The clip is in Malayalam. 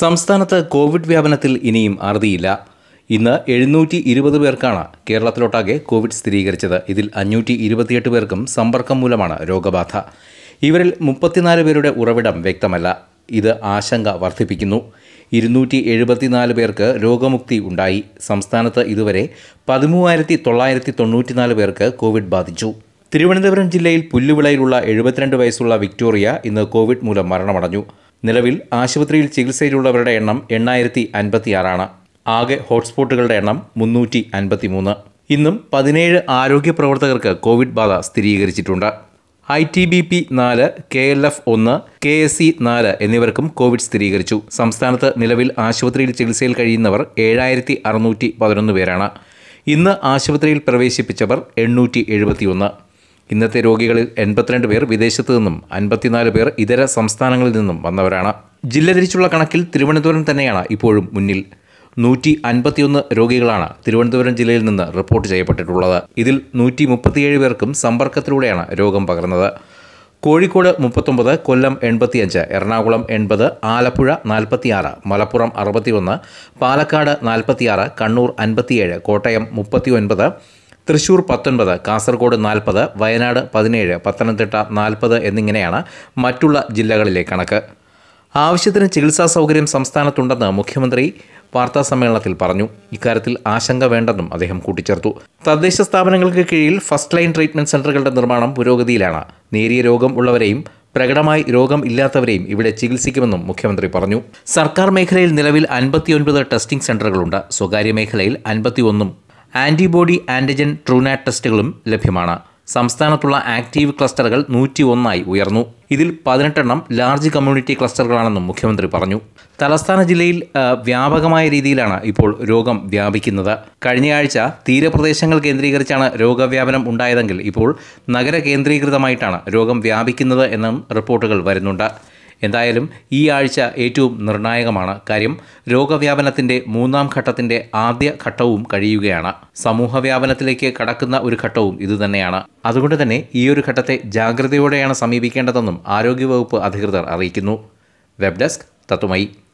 സംസ്ഥാനത്ത് കോവിഡ് വ്യാപനത്തിൽ ഇനിയും അറുതിയില്ല ഇന്ന് എഴുന്നൂറ്റി ഇരുപത് പേർക്കാണ് കേരളത്തിലൊട്ടാകെ കോവിഡ് സ്ഥിരീകരിച്ചത് ഇതിൽ അഞ്ഞൂറ്റി ഇരുപത്തിയെട്ട് പേർക്കും സമ്പർക്കം മൂലമാണ് രോഗബാധ ഇവരിൽ മുപ്പത്തിനാല് പേരുടെ ഉറവിടം വ്യക്തമല്ല ഇത് ആശങ്ക വർദ്ധിപ്പിക്കുന്നു ഇരുന്നൂറ്റി എഴുപത്തിനാല് പേർക്ക് രോഗമുക്തി ഉണ്ടായി സംസ്ഥാനത്ത് ഇതുവരെ പതിമൂവായിരത്തി തൊള്ളായിരത്തി തൊണ്ണൂറ്റിനാല് പേർക്ക് കോവിഡ് ബാധിച്ചു തിരുവനന്തപുരം ജില്ലയിൽ പുല്ലുവിളയിലുള്ള എഴുപത്തിരണ്ട് വയസ്സുള്ള വിക്ടോറിയ ഇന്ന് കോവിഡ് മൂലം മരണമടഞ്ഞു നിലവിൽ ആശുപത്രിയിൽ ചികിത്സയിലുള്ളവരുടെ എണ്ണം എണ്ണായിരത്തി അൻപത്തിയാറാണ് ആകെ ഹോട്ട്സ്പോട്ടുകളുടെ എണ്ണം മുന്നൂറ്റി മൂന്ന് ഇന്നും പതിനേഴ് ആരോഗ്യ പ്രവർത്തകർക്ക് കോവിഡ് ബാധ സ്ഥിരീകരിച്ചിട്ടുണ്ട് ഐ ടി ബി പി നാല് കെ എൽ എഫ് ഒന്ന് കെ എസ് സി നാല് എന്നിവർക്കും കോവിഡ് സ്ഥിരീകരിച്ചു സംസ്ഥാനത്ത് നിലവിൽ ആശുപത്രിയിൽ ചികിത്സയിൽ കഴിയുന്നവർ ഏഴായിരത്തി അറുന്നൂറ്റി പതിനൊന്ന് പേരാണ് ഇന്ന് ആശുപത്രിയിൽ പ്രവേശിപ്പിച്ചവർ എണ്ണൂറ്റി എഴുപത്തിയൊന്ന് ഇന്നത്തെ രോഗികളിൽ എൺപത്തിരണ്ട് പേർ വിദേശത്തു നിന്നും അൻപത്തിനാല് പേർ ഇതര സംസ്ഥാനങ്ങളിൽ നിന്നും വന്നവരാണ് ജില്ല തിരിച്ചുള്ള കണക്കിൽ തിരുവനന്തപുരം തന്നെയാണ് ഇപ്പോഴും മുന്നിൽ നൂറ്റി അൻപത്തിയൊന്ന് രോഗികളാണ് തിരുവനന്തപുരം ജില്ലയിൽ നിന്ന് റിപ്പോർട്ട് ചെയ്യപ്പെട്ടിട്ടുള്ളത് ഇതിൽ നൂറ്റി മുപ്പത്തിയേഴ് പേർക്കും സമ്പർക്കത്തിലൂടെയാണ് രോഗം പകർന്നത് കോഴിക്കോട് മുപ്പത്തൊമ്പത് കൊല്ലം എൺപത്തിയഞ്ച് എറണാകുളം എൺപത് ആലപ്പുഴ നാൽപ്പത്തിയാറ് മലപ്പുറം അറുപത്തിയൊന്ന് പാലക്കാട് നാൽപ്പത്തിയാറ് കണ്ണൂർ അൻപത്തിയേഴ് കോട്ടയം മുപ്പത്തിയൊൻപത് തൃശൂർ പത്തൊൻപത് കാസർഗോഡ് നാൽപ്പത് വയനാട് പതിനേഴ് പത്തനംതിട്ട നാൽപ്പത് എന്നിങ്ങനെയാണ് മറ്റുള്ള ജില്ലകളിലെ കണക്ക് ആവശ്യത്തിന് ചികിത്സാ സൗകര്യം സംസ്ഥാനത്തുണ്ടെന്ന് മുഖ്യമന്ത്രി വാർത്താ സമ്മേളനത്തിൽ പറഞ്ഞു ഇക്കാര്യത്തിൽ ആശങ്ക വേണ്ടെന്നും അദ്ദേഹം കൂട്ടിച്ചേർത്തു തദ്ദേശ സ്ഥാപനങ്ങൾക്ക് കീഴിൽ ഫസ്റ്റ് ലൈൻ ട്രീറ്റ്മെന്റ് സെന്ററുകളുടെ നിർമ്മാണം പുരോഗതിയിലാണ് നേരിയ രോഗം ഉള്ളവരെയും പ്രകടമായി രോഗം ഇല്ലാത്തവരെയും ഇവിടെ ചികിത്സിക്കുമെന്നും മുഖ്യമന്ത്രി പറഞ്ഞു സർക്കാർ മേഖലയിൽ നിലവിൽ അൻപത്തിയൊൻപത് ടെസ്റ്റിംഗ് സെന്ററുകളുണ്ട് സ്വകാര്യ മേഖലയിൽ അൻപത്തിയൊന്നും ആൻറ്റിബോഡി ആൻറ്റിജൻ ട്രൂനാറ്റ് ടെസ്റ്റുകളും ലഭ്യമാണ് സംസ്ഥാനത്തുള്ള ആക്റ്റീവ് ക്ലസ്റ്ററുകൾ നൂറ്റി ഒന്നായി ഉയർന്നു ഇതിൽ പതിനെട്ടെണ്ണം ലാർജ് കമ്മ്യൂണിറ്റി ക്ലസ്റ്ററുകളാണെന്നും മുഖ്യമന്ത്രി പറഞ്ഞു തലസ്ഥാന ജില്ലയിൽ വ്യാപകമായ രീതിയിലാണ് ഇപ്പോൾ രോഗം വ്യാപിക്കുന്നത് കഴിഞ്ഞയാഴ്ച തീരപ്രദേശങ്ങൾ കേന്ദ്രീകരിച്ചാണ് രോഗവ്യാപനം ഉണ്ടായതെങ്കിൽ ഇപ്പോൾ നഗര കേന്ദ്രീകൃതമായിട്ടാണ് രോഗം വ്യാപിക്കുന്നത് എന്നും റിപ്പോർട്ടുകൾ വരുന്നുണ്ട് എന്തായാലും ഈ ആഴ്ച ഏറ്റവും നിർണായകമാണ് കാര്യം രോഗവ്യാപനത്തിന്റെ മൂന്നാം ഘട്ടത്തിന്റെ ആദ്യ ഘട്ടവും കഴിയുകയാണ് സമൂഹവ്യാപനത്തിലേക്ക് കടക്കുന്ന ഒരു ഘട്ടവും ഇതുതന്നെയാണ് അതുകൊണ്ട് തന്നെ ഈ ഒരു ഘട്ടത്തെ ജാഗ്രതയോടെയാണ് സമീപിക്കേണ്ടതെന്നും ആരോഗ്യവകുപ്പ് അധികൃതർ അറിയിക്കുന്നു വെബ് ഡെസ്ക് തത്തുമായി